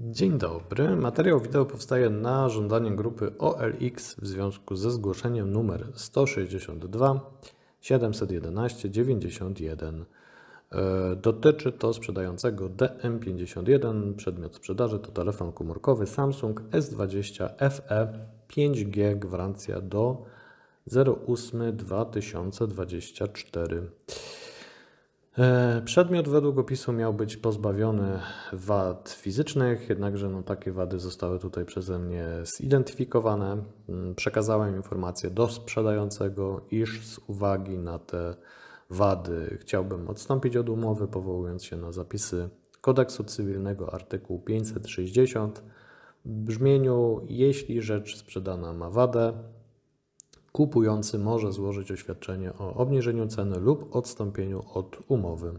Dzień dobry. Materiał wideo powstaje na żądanie grupy OLX w związku ze zgłoszeniem numer 162 711 91. Dotyczy to sprzedającego DM51. Przedmiot sprzedaży to telefon komórkowy Samsung S20 FE 5G, gwarancja do 08 2024. E, przedmiot według opisu miał być pozbawiony wad fizycznych, jednakże no, takie wady zostały tutaj przeze mnie zidentyfikowane. Mm, przekazałem informację do sprzedającego, iż z uwagi na te wady chciałbym odstąpić od umowy, powołując się na zapisy kodeksu cywilnego artykuł 560 w brzmieniu: Jeśli rzecz sprzedana ma wadę, kupujący może złożyć oświadczenie o obniżeniu ceny lub odstąpieniu od umowy.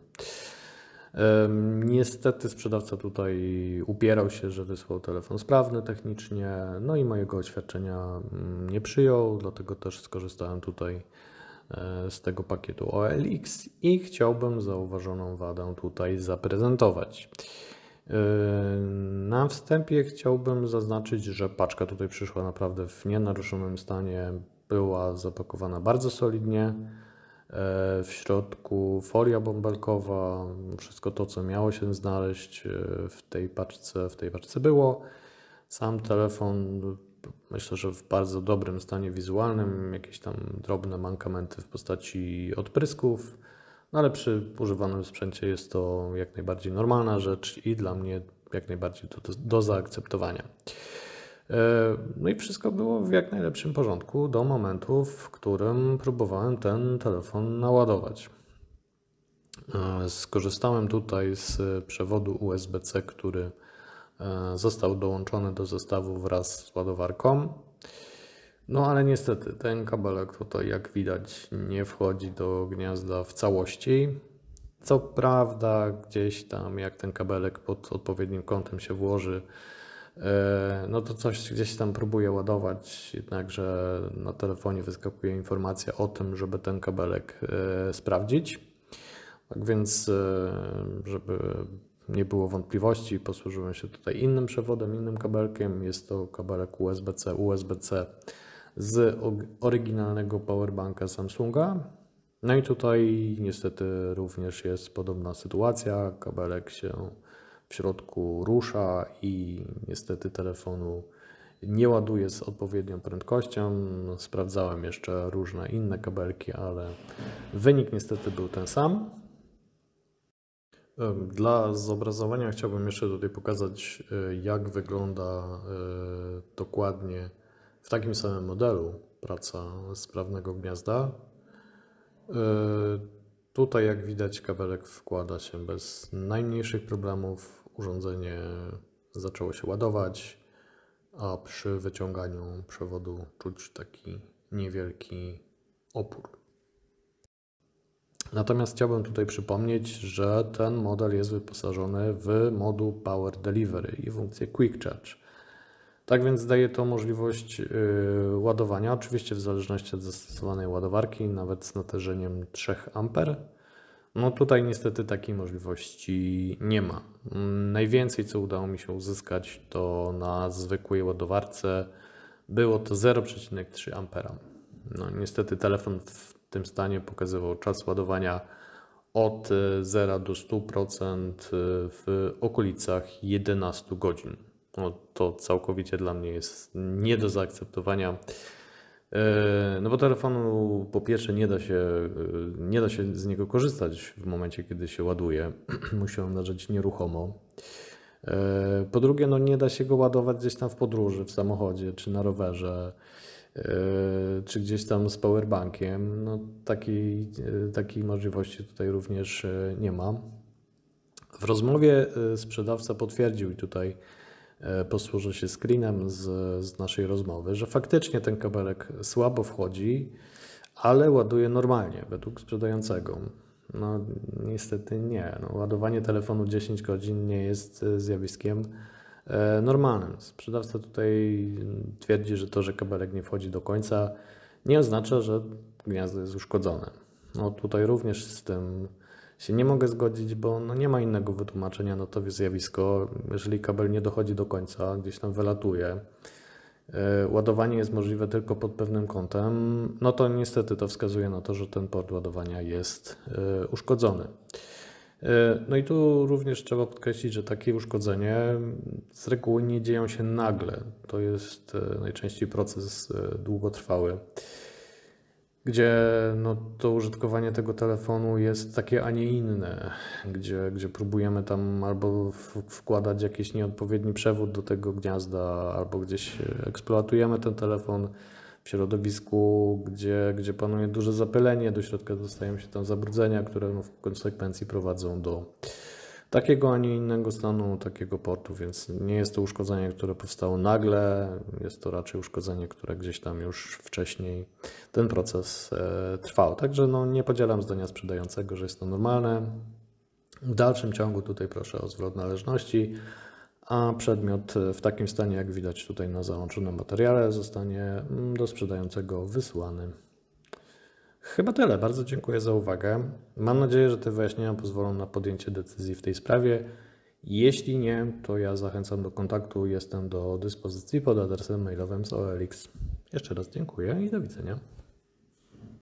Niestety sprzedawca tutaj upierał się, że wysłał telefon sprawny technicznie, no i mojego oświadczenia mm, nie przyjął, dlatego też skorzystałem tutaj e, z tego pakietu OLX i chciałbym zauważoną wadę tutaj zaprezentować. Na wstępie chciałbym zaznaczyć, że paczka tutaj przyszła naprawdę w nienaruszonym stanie, była zapakowana bardzo solidnie. E, w środku folia bąbelkowa, wszystko to, co miało się znaleźć e, w tej paczce, w tej paczce było. Sam telefon myślę, że w bardzo dobrym stanie wizualnym, jakieś tam drobne mankamenty w postaci odprysków, no ale przy używanym sprzęcie jest to jak najbardziej normalna rzecz i dla mnie jak najbardziej do, do zaakceptowania. E, no i wszystko było w jak najlepszym porządku do momentu, w którym próbowałem ten telefon naładować. E, skorzystałem tutaj z e, przewodu USB-C, który został dołączony do zestawu wraz z ładowarką. No ale niestety ten kabelek tutaj jak widać nie wchodzi do gniazda w całości. Co prawda gdzieś tam jak ten kabelek pod odpowiednim kątem się włoży, E, no to coś gdzieś tam próbuję ładować, jednakże na telefonie wyskakuje informacja o tym, żeby ten kabelek e, sprawdzić. Tak więc, e, żeby nie było wątpliwości, posłużyłem się tutaj innym przewodem, innym kabelkiem. Jest to kabelek USB-C, USB-C z oryginalnego powerbanka Samsunga. No i tutaj niestety również jest podobna sytuacja. Kabelek się w środku rusza i niestety telefonu nie ładuje z odpowiednią prędkością. Sprawdzałem jeszcze różne inne kabelki, ale wynik niestety był ten sam. Dla zobrazowania chciałbym jeszcze tutaj pokazać, e, jak wygląda e, dokładnie w takim samym modelu praca sprawnego gniazda. E, tutaj, jak widać, kabelek wkłada się bez najmniejszych problemów urządzenie zaczęło się ładować, a przy wyciąganiu przewodu czuć taki niewielki opór. Natomiast chciałbym tutaj przypomnieć, że ten model jest wyposażony w moduł Power Delivery i funkcję Quick Charge. Tak więc daje to możliwość y, ładowania, oczywiście w zależności od zastosowanej ładowarki, nawet z natężeniem 3 A no tutaj niestety takiej możliwości nie ma. Najwięcej co udało mi się uzyskać to na zwykłej ładowarce było to 0,3 Ampera. No niestety telefon w tym stanie pokazywał czas ładowania od 0 e, do 100% e, w okolicach 11 godzin. No to całkowicie dla mnie jest nie do zaakceptowania. E, no bo telefonu po pierwsze nie da się, e, nie da się z niego korzystać w momencie, kiedy się ładuje. Musi on leżeć nieruchomo. E, po drugie, no nie da się go ładować gdzieś tam w podróży, w samochodzie czy na rowerze, czy gdzieś tam z powerbankiem. No takiej, takiej możliwości tutaj również nie ma. W rozmowie sprzedawca potwierdził tutaj E, posłużę się screenem z, z naszej rozmowy, że faktycznie ten kabelek słabo wchodzi, ale ładuje normalnie według sprzedającego. No niestety nie. No, ładowanie telefonu 10 godzin nie jest e, zjawiskiem e, normalnym. Sprzedawca tutaj twierdzi, że to, że kabelek nie wchodzi do końca, nie oznacza, że gniazdo jest uszkodzone. No tutaj również z tym się nie mogę zgodzić, bo no nie ma innego wytłumaczenia na to zjawisko. Jeżeli kabel nie dochodzi do końca, gdzieś tam wylatuje, e, ładowanie jest możliwe tylko pod pewnym kątem, no to niestety to wskazuje na to, że ten port ładowania jest e, uszkodzony. E, no i tu również trzeba podkreślić, że takie uszkodzenie z reguły nie dzieją się nagle. To jest najczęściej proces długotrwały gdzie no, to użytkowanie tego telefonu jest takie, a nie inne, gdzie, gdzie próbujemy tam albo wkładać jakiś nieodpowiedni przewód do tego gniazda, albo gdzieś e, eksploatujemy ten telefon w środowisku, gdzie, gdzie panuje duże zapylenie, do środka dostają się tam zabrudzenia, które no, w konsekwencji prowadzą do takiego, a nie innego stanu takiego portu, więc nie jest to uszkodzenie, które powstało nagle, jest to raczej uszkodzenie, które gdzieś tam już wcześniej ten proces e, trwał. Także no, nie podzielam zdania sprzedającego, że jest to normalne. W dalszym ciągu tutaj proszę o zwrot należności a przedmiot e, w takim stanie, jak widać tutaj na załączonym materiale, zostanie mm, do sprzedającego wysłany. Chyba tyle. Bardzo dziękuję za uwagę. Mam nadzieję, że te wyjaśnienia pozwolą na podjęcie decyzji w tej sprawie. Jeśli nie, to ja zachęcam do kontaktu. Jestem do dyspozycji pod adresem mailowym z OLX. Jeszcze raz dziękuję i do widzenia.